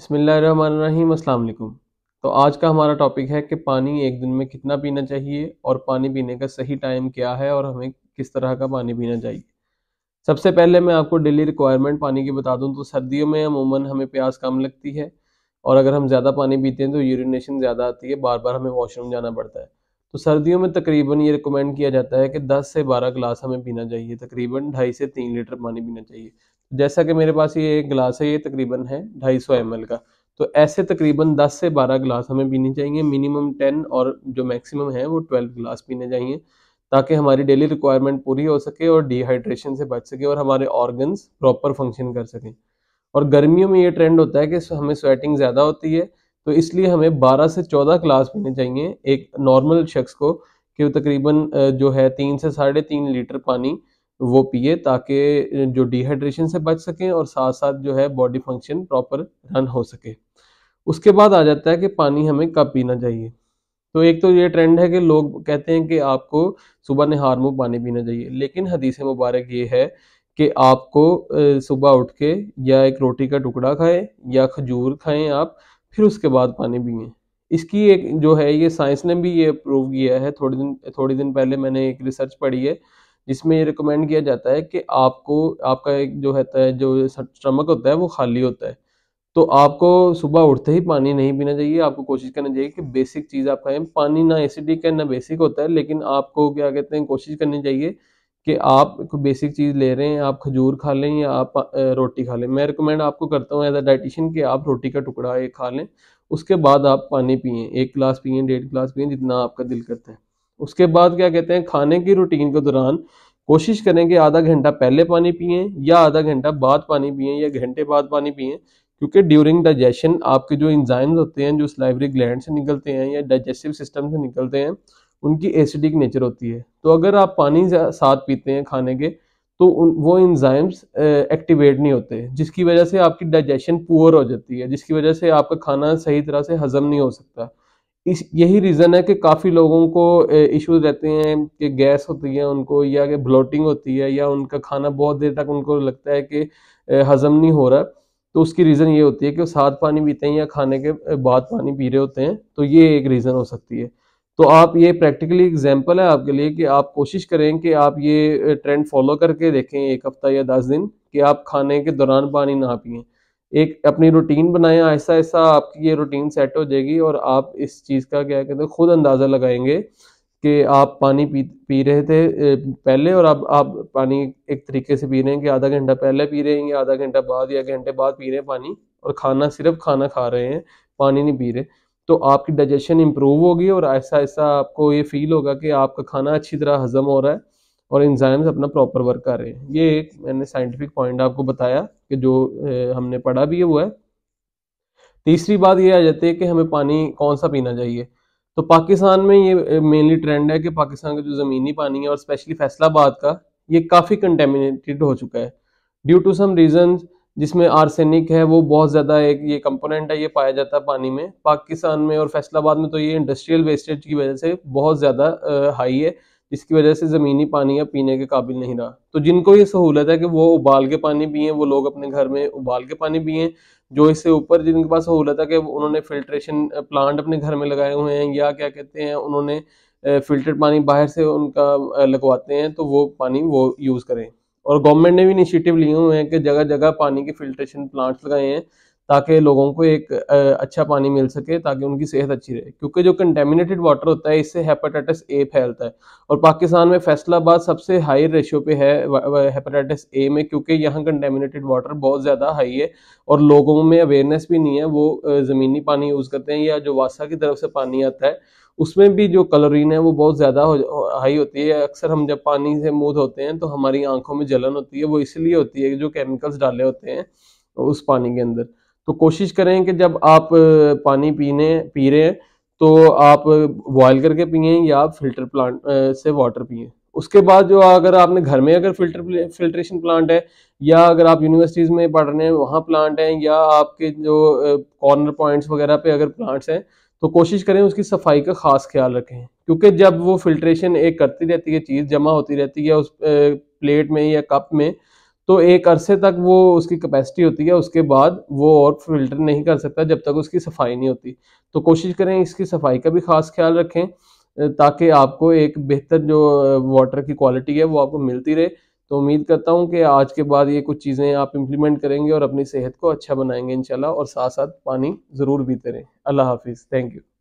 बसमीम अल्लाम तो आज का हमारा टॉपिक है कि पानी एक दिन में कितना पीना चाहिए और पानी पीने का सही टाइम क्या है और हमें किस तरह का पानी पीना चाहिए सबसे पहले मैं आपको डेली रिक्वायरमेंट पानी की बता दूं तो सर्दियों में अमूमन हमें प्यास कम लगती है और अगर हम ज़्यादा पानी पीते हैं तो यूरिनेशन ज़्यादा आती है बार बार हमें वॉशरूम जाना पड़ता है तो सर्दियों में तकरीबन ये रिकमेंड किया जाता है कि 10 से 12 गिलास हमें पीना चाहिए तकरीबन ढाई से तीन लीटर पानी पीना चाहिए जैसा कि मेरे पास ये एक गिलास है ये तकरीबन है ढाई सौ एम का तो ऐसे तकरीबन 10 से 12 गिलास हमें पीने चाहिए मिनिमम 10 और जो मैक्सिमम है वो 12 गिलास पीने चाहिए ताकि हमारी डेली रिक्वायरमेंट पूरी हो सके और डिहाइड्रेशन से बच सके और हमारे ऑर्गन्स प्रॉपर फंक्शन कर सकें और गर्मियों में ये ट्रेंड होता है कि हमें स्वेटिंग ज़्यादा होती है तो इसलिए हमें 12 से 14 क्लास पीने चाहिए एक नॉर्मल शख्स को कि तकरीबन जो है तीन से साढ़े तीन लीटर पानी वो पिए ताकि जो डिहाइड्रेशन से बच सकें और साथ साथ जो है बॉडी फंक्शन प्रॉपर रन हो सके उसके बाद आ जाता है कि पानी हमें कब पीना चाहिए तो एक तो ये ट्रेंड है कि लोग कहते हैं कि आपको सुबह नहार मुँह पानी पीना चाहिए लेकिन हदीसी मुबारक ये है कि आपको सुबह उठ के या एक रोटी का टुकड़ा खाएं या खजूर खाएं आप फिर उसके बाद पानी पिए इसकी एक जो है ये साइंस ने भी ये प्रूव किया है थोड़े दिन थोड़े दिन पहले मैंने एक रिसर्च पढ़ी है जिसमें ये रिकमेंड किया जाता है कि आपको आपका एक जो है जो स्टमक होता है वो खाली होता है तो आपको सुबह उठते ही पानी नहीं पीना चाहिए आपको कोशिश करनी चाहिए कि बेसिक चीज़ आप खाएं पानी ना एसिडिक है ना बेसिक होता है लेकिन आपको क्या कहते हैं कोशिश करनी चाहिए कि आप कोई बेसिक चीज़ ले रहे हैं आप खजूर खा लें या आप रोटी खा लें मैं रिकमेंड आपको करता हूँ एज अ डाइटिशियन कि आप रोटी का टुकड़ा एक खा लें उसके बाद आप पानी पिए एक गिलास पिए डेढ़ गिलास पिए जितना आपका दिल करता है उसके बाद क्या कहते हैं खाने की रूटीन के दौरान कोशिश करें कि आधा घंटा पहले पानी पिए या आधा घंटा बाद पानी पिए या घंटे बाद पानी पिए क्योंकि ड्यूरिंग डाइजेशन आपके जो इंजाइम्स होते हैं जो स्लाइवरी ग्लैंड से निकलते हैं या डाइजेस्टिव सिस्टम से निकलते हैं उनकी एसिडिक नेचर होती है तो अगर आप पानी साथ पीते हैं खाने के तो उन वो इंजाइम्स एक्टिवेट नहीं होते जिसकी वजह से आपकी डाइजेशन पुअर हो जाती है जिसकी वजह से आपका खाना सही तरह से हजम नहीं हो सकता इस यही रीज़न है कि काफ़ी लोगों को इश्यूज रहते हैं कि गैस होती है उनको या कि ब्लोटिंग होती है या उनका खाना बहुत देर तक उनको लगता है कि हजम नहीं हो रहा तो उसकी रीज़न ये होती है कि वो साथ पानी पीते हैं या खाने के बाद पानी पी रहे होते हैं तो ये एक रीज़न हो सकती है तो आप ये प्रैक्टिकली एग्जाम्पल है आपके लिए कि आप कोशिश करें कि आप ये ट्रेंड फॉलो करके देखें एक हफ्ता या दस दिन कि आप खाने के दौरान पानी ना पिए एक अपनी रूटीन बनाएं ऐसा ऐसा आपकी ये रूटीन सेट हो जाएगी और आप इस चीज़ का क्या कहते हैं खुद अंदाज़ा लगाएंगे कि आप पानी पी पी रहे थे पहले और अब आप, आप पानी एक तरीके से पी रहे हैं कि आधा घंटा पहले पी रहे हैं या आधा घंटा बाद या घंटे बाद पी रहे हैं पानी और खाना सिर्फ खाना खा रहे हैं पानी नहीं पी रहे तो आपकी डाइजेशन इम्प्रूव होगी और ऐसा ऐसा आपको ये फील होगा कि आपका खाना अच्छी तरह हजम हो रहा है और इंजाइम्स अपना प्रॉपर वर्क कर रहे हैं ये एक मैंने साइंटिफिक पॉइंट आपको बताया कि जो हमने पढ़ा भी है वो है तीसरी बात ये आ जाती है कि हमें पानी कौन सा पीना चाहिए तो पाकिस्तान में ये मेनली ट्रेंड है कि पाकिस्तान का जो ज़मीनी पानी है और स्पेशली फैसलाबाद का ये काफ़ी कंटेमिनेटेड हो चुका है ड्यू टू सम रीजन जिसमें आर्सेनिक है वो बहुत ज़्यादा एक ये कंपोनेंट है ये पाया जाता है पानी में पाकिस्तान में और फैसलाबाद में तो ये इंडस्ट्रियल वेस्टेज की वजह से बहुत ज़्यादा हाई है जिसकी वजह से ज़मीनी पानी या पीने के काबिल नहीं रहा तो जिनको ये सहूलत है कि वो उबाल के पानी पिए वो लोग अपने घर में उबाल के पानी पिए जो इससे ऊपर जिनके पास सहूलत है कि उन्होंने फिल्ट्रेशन प्लांट अपने घर में लगाए हुए हैं या क्या कहते हैं उन्होंने फिल्टर्ड पानी बाहर से उनका लगवाते हैं तो वो पानी वो यूज़ करें और गवर्नमेंट ने भी इनिशिएटिव लिए हुए हैं कि जगह जगह पानी के फिल्ट्रेशन प्लांट्स लगाए हैं ताकि लोगों को एक अच्छा पानी मिल सके ताकि उनकी सेहत अच्छी रहे क्योंकि जो कंटेमिनेटेड वाटर होता है इससे हेपाटाइटिस ए फैलता है और पाकिस्तान में फैसलाबाद सबसे हाई रेशियो पे है हेपाटाइटिस ए में क्योंकि यहाँ कंटेमिनेटेड वाटर बहुत ज़्यादा हाई है और लोगों में अवेयरनेस भी नहीं है वो ज़मीनी पानी यूज़ करते हैं या जो वासा की तरफ से पानी आता है उसमें भी जो कलोरीन है वो बहुत ज़्यादा हो, हाई होती है अक्सर हम जब पानी से मुँह धोते हैं तो हमारी आंखों में जलन होती है वो इसलिए होती है कि जो केमिकल्स डाले होते हैं उस पानी के अंदर तो कोशिश करें कि जब आप पानी पीने पी रहे हैं तो आप बॉयल करके पिए या फिल्टर प्लांट से वाटर पिए उसके बाद जो अगर आपने घर में अगर फिल्टर फिल्ट्रेशन प्लांट है या अगर आप यूनिवर्सिटीज़ में पढ़ रहे हैं वहाँ प्लांट हैं या आपके जो कॉर्नर पॉइंट्स वगैरह पे अगर प्लांट्स हैं तो कोशिश करें उसकी सफाई का खास ख्याल रखें क्योंकि जब वो फिल्ट्रेशन एक करती रहती है चीज़ जमा होती रहती है उस प्लेट में या कप में तो एक अरसे तक वो उसकी कैपेसिटी होती है उसके बाद वो और फिल्टर नहीं कर सकता जब तक उसकी सफाई नहीं होती तो कोशिश करें इसकी सफाई का भी खास ख्याल रखें ताकि आपको एक बेहतर जो वाटर की क्वालिटी है वो आपको मिलती रहे तो उम्मीद करता हूँ कि आज के बाद ये कुछ चीज़ें आप इम्प्लीमेंट करेंगे और अपनी सेहत को अच्छा बनाएंगे इंशाल्लाह और साथ साथ पानी ज़रूर पीते रहें अल्लाह हाफिज़ थैंक यू